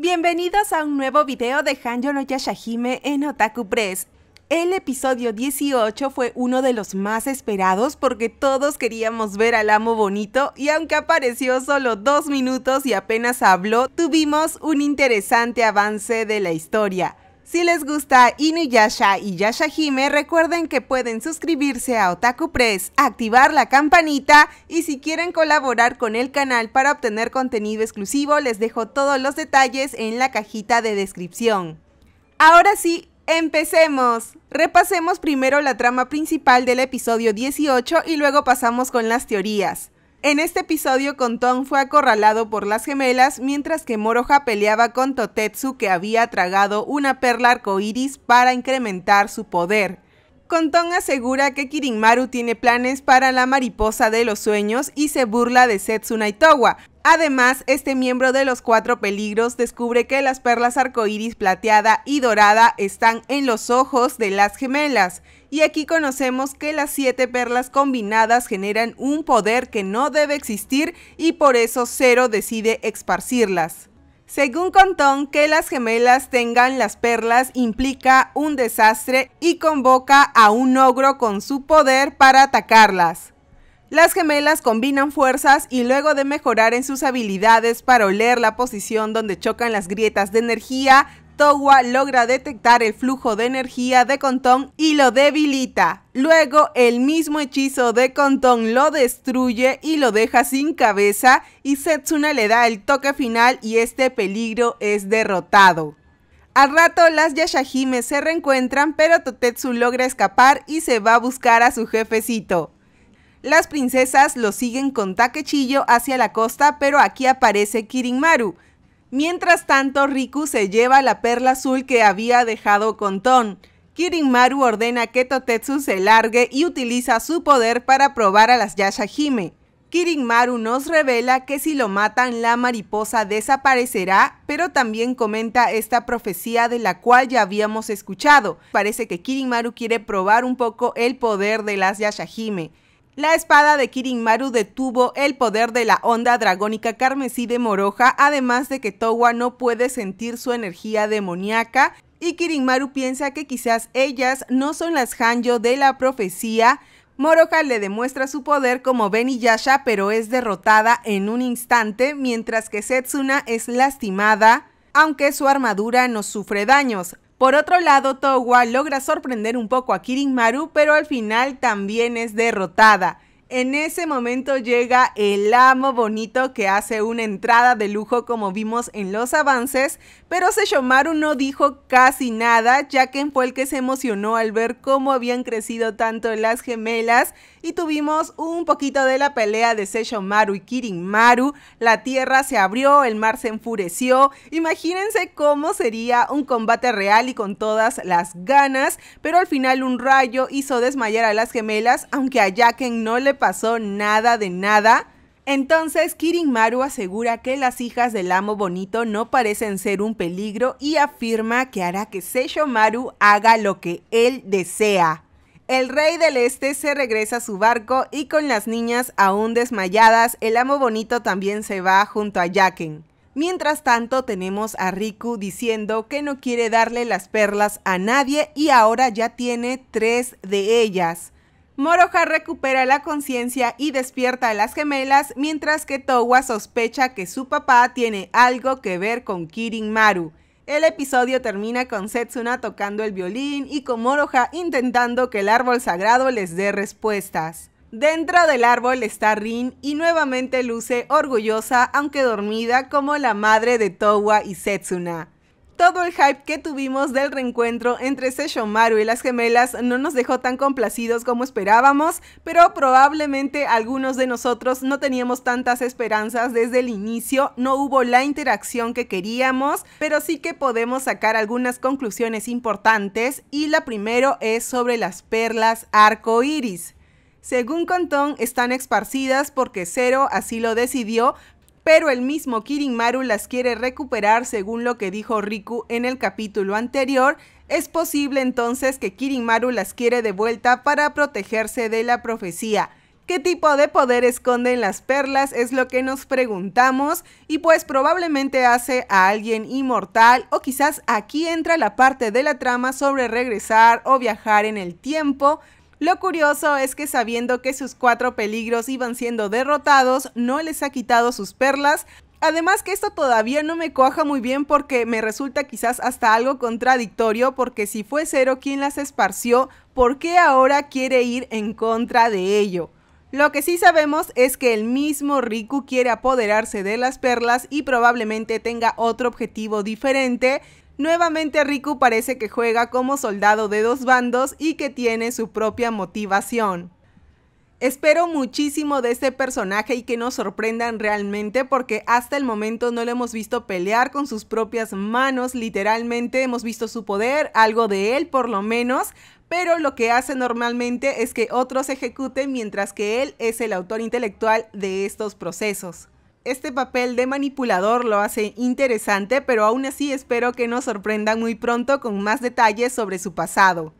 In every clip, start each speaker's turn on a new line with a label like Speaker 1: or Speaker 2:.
Speaker 1: Bienvenidos a un nuevo video de Hanjo no Yashahime en Otaku Press. El episodio 18 fue uno de los más esperados porque todos queríamos ver al amo bonito y aunque apareció solo dos minutos y apenas habló, tuvimos un interesante avance de la historia. Si les gusta Inuyasha y Yashahime, recuerden que pueden suscribirse a Otaku Press, activar la campanita y si quieren colaborar con el canal para obtener contenido exclusivo, les dejo todos los detalles en la cajita de descripción. Ahora sí, ¡Empecemos! Repasemos primero la trama principal del episodio 18 y luego pasamos con las teorías. En este episodio, Contón fue acorralado por las gemelas mientras que Moroja peleaba con Totetsu que había tragado una perla arcoíris para incrementar su poder. Contón asegura que Kirinmaru tiene planes para la mariposa de los sueños y se burla de Setsuna Itowa. Además, este miembro de los cuatro peligros descubre que las perlas arcoíris plateada y dorada están en los ojos de las gemelas. Y aquí conocemos que las siete perlas combinadas generan un poder que no debe existir y por eso cero decide esparcirlas. Según Contón, que las gemelas tengan las perlas implica un desastre y convoca a un ogro con su poder para atacarlas. Las gemelas combinan fuerzas y luego de mejorar en sus habilidades para oler la posición donde chocan las grietas de energía, Towa logra detectar el flujo de energía de Contón y lo debilita. Luego el mismo hechizo de Contón lo destruye y lo deja sin cabeza y Setsuna le da el toque final y este peligro es derrotado. Al rato las Yashahime se reencuentran pero Totetsu logra escapar y se va a buscar a su jefecito. Las princesas lo siguen con Takechillo hacia la costa pero aquí aparece Kirinmaru, Mientras tanto, Riku se lleva la perla azul que había dejado con Ton. Kirinmaru ordena que Totetsu se largue y utiliza su poder para probar a las Yashahime. Kirinmaru nos revela que si lo matan la mariposa desaparecerá, pero también comenta esta profecía de la cual ya habíamos escuchado. Parece que Kirinmaru quiere probar un poco el poder de las Yashahime. La espada de Kirinmaru detuvo el poder de la onda dragónica carmesí de Moroja, además de que Towa no puede sentir su energía demoníaca y Kirinmaru piensa que quizás ellas no son las Hanjo de la profecía. Moroja le demuestra su poder como Yasha, pero es derrotada en un instante, mientras que Setsuna es lastimada, aunque su armadura no sufre daños. Por otro lado, Towa logra sorprender un poco a Maru, pero al final también es derrotada. En ese momento llega el amo bonito que hace una entrada de lujo como vimos en los avances, pero Seshomaru no dijo casi nada, ya que fue el que se emocionó al ver cómo habían crecido tanto las gemelas y tuvimos un poquito de la pelea de Session Maru y Kirin Maru. La tierra se abrió, el mar se enfureció. Imagínense cómo sería un combate real y con todas las ganas, pero al final un rayo hizo desmayar a las gemelas, aunque a Yaken no le pasó nada de nada. Entonces, Kirin Maru asegura que las hijas del amo bonito no parecen ser un peligro y afirma que hará que Seisho Maru haga lo que él desea. El rey del este se regresa a su barco y con las niñas aún desmayadas, el amo bonito también se va junto a Jaken. Mientras tanto tenemos a Riku diciendo que no quiere darle las perlas a nadie y ahora ya tiene tres de ellas. Moroha recupera la conciencia y despierta a las gemelas mientras que Towa sospecha que su papá tiene algo que ver con Kirin Maru. El episodio termina con Setsuna tocando el violín y con Moroha intentando que el árbol sagrado les dé respuestas. Dentro del árbol está Rin y nuevamente luce orgullosa aunque dormida como la madre de Towa y Setsuna. Todo el hype que tuvimos del reencuentro entre Seshomaru y las gemelas no nos dejó tan complacidos como esperábamos, pero probablemente algunos de nosotros no teníamos tantas esperanzas desde el inicio, no hubo la interacción que queríamos, pero sí que podemos sacar algunas conclusiones importantes y la primero es sobre las perlas arcoíris. Según Contón, están esparcidas porque Cero así lo decidió, pero el mismo Kirinmaru las quiere recuperar según lo que dijo Riku en el capítulo anterior, es posible entonces que Kirinmaru las quiere de vuelta para protegerse de la profecía. ¿Qué tipo de poder esconden las perlas? Es lo que nos preguntamos y pues probablemente hace a alguien inmortal o quizás aquí entra la parte de la trama sobre regresar o viajar en el tiempo, lo curioso es que sabiendo que sus cuatro peligros iban siendo derrotados, no les ha quitado sus perlas, Además que esto todavía no me coja muy bien porque me resulta quizás hasta algo contradictorio porque si fue Cero quien las esparció, ¿por qué ahora quiere ir en contra de ello? Lo que sí sabemos es que el mismo Riku quiere apoderarse de las perlas y probablemente tenga otro objetivo diferente, Nuevamente Riku parece que juega como soldado de dos bandos y que tiene su propia motivación. Espero muchísimo de este personaje y que nos sorprendan realmente porque hasta el momento no lo hemos visto pelear con sus propias manos, literalmente hemos visto su poder, algo de él por lo menos, pero lo que hace normalmente es que otros ejecuten mientras que él es el autor intelectual de estos procesos. Este papel de manipulador lo hace interesante, pero aún así espero que nos sorprendan muy pronto con más detalles sobre su pasado.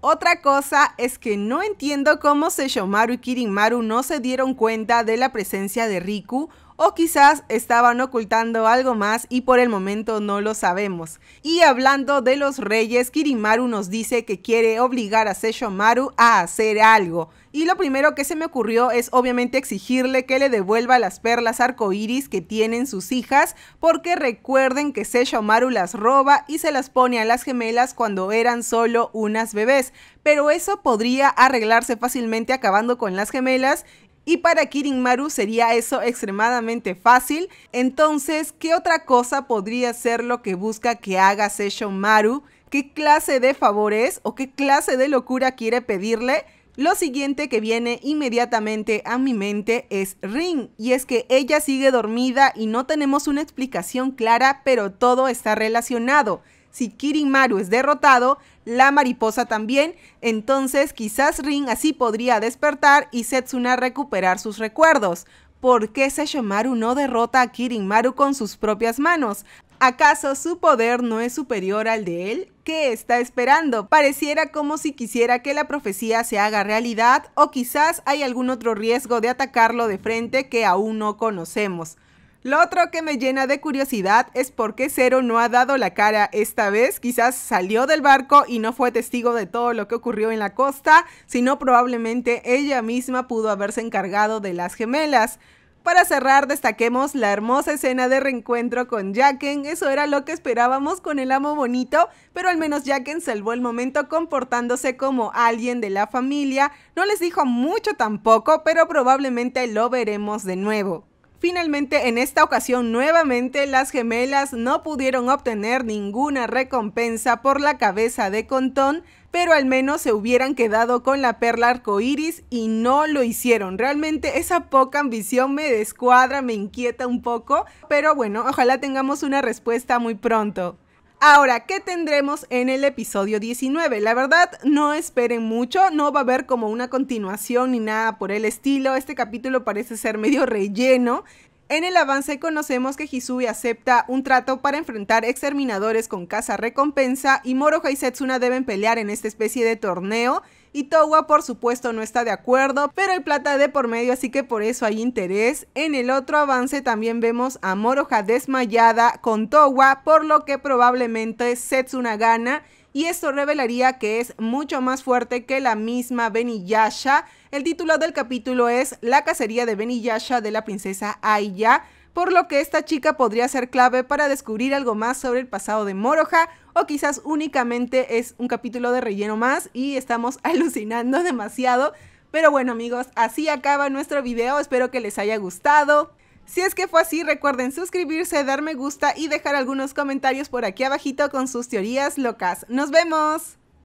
Speaker 1: Otra cosa es que no entiendo cómo Seshomaru y Kirimaru no se dieron cuenta de la presencia de Riku o quizás estaban ocultando algo más y por el momento no lo sabemos. Y hablando de los reyes, Kirimaru nos dice que quiere obligar a Seishomaru a hacer algo. Y lo primero que se me ocurrió es obviamente exigirle que le devuelva las perlas arcoíris que tienen sus hijas, porque recuerden que Seishomaru las roba y se las pone a las gemelas cuando eran solo unas bebés. Pero eso podría arreglarse fácilmente acabando con las gemelas y para Kirin Maru sería eso extremadamente fácil. Entonces, ¿qué otra cosa podría ser lo que busca que haga Session Maru? ¿Qué clase de favores o qué clase de locura quiere pedirle? Lo siguiente que viene inmediatamente a mi mente es Ring, y es que ella sigue dormida y no tenemos una explicación clara, pero todo está relacionado. Si Maru es derrotado, la mariposa también, entonces quizás Rin así podría despertar y Setsuna recuperar sus recuerdos. ¿Por qué Sesshomaru no derrota a Maru con sus propias manos? ¿Acaso su poder no es superior al de él? ¿Qué está esperando? Pareciera como si quisiera que la profecía se haga realidad o quizás hay algún otro riesgo de atacarlo de frente que aún no conocemos. Lo otro que me llena de curiosidad es por qué Cero no ha dado la cara esta vez. Quizás salió del barco y no fue testigo de todo lo que ocurrió en la costa, sino probablemente ella misma pudo haberse encargado de las gemelas. Para cerrar, destaquemos la hermosa escena de reencuentro con Jacken. Eso era lo que esperábamos con el amo bonito, pero al menos Jacken salvó el momento comportándose como alguien de la familia. No les dijo mucho tampoco, pero probablemente lo veremos de nuevo. Finalmente, en esta ocasión nuevamente las gemelas no pudieron obtener ninguna recompensa por la cabeza de Contón, pero al menos se hubieran quedado con la perla arcoíris y no lo hicieron. Realmente esa poca ambición me descuadra, me inquieta un poco, pero bueno, ojalá tengamos una respuesta muy pronto. Ahora, ¿qué tendremos en el episodio 19? La verdad, no esperen mucho, no va a haber como una continuación ni nada por el estilo. Este capítulo parece ser medio relleno. En el avance conocemos que Hisui acepta un trato para enfrentar exterminadores con casa recompensa y Moroha y Setsuna deben pelear en esta especie de torneo y Towa por supuesto no está de acuerdo, pero hay plata de por medio así que por eso hay interés. En el otro avance también vemos a Moroha desmayada con Towa, por lo que probablemente Setsuna gana y esto revelaría que es mucho más fuerte que la misma Beniyasha. El título del capítulo es La cacería de Beniyasha de la princesa Aya, por lo que esta chica podría ser clave para descubrir algo más sobre el pasado de Moroha o quizás únicamente es un capítulo de relleno más y estamos alucinando demasiado. Pero bueno amigos, así acaba nuestro video, espero que les haya gustado. Si es que fue así, recuerden suscribirse, dar me gusta y dejar algunos comentarios por aquí abajito con sus teorías locas. ¡Nos vemos!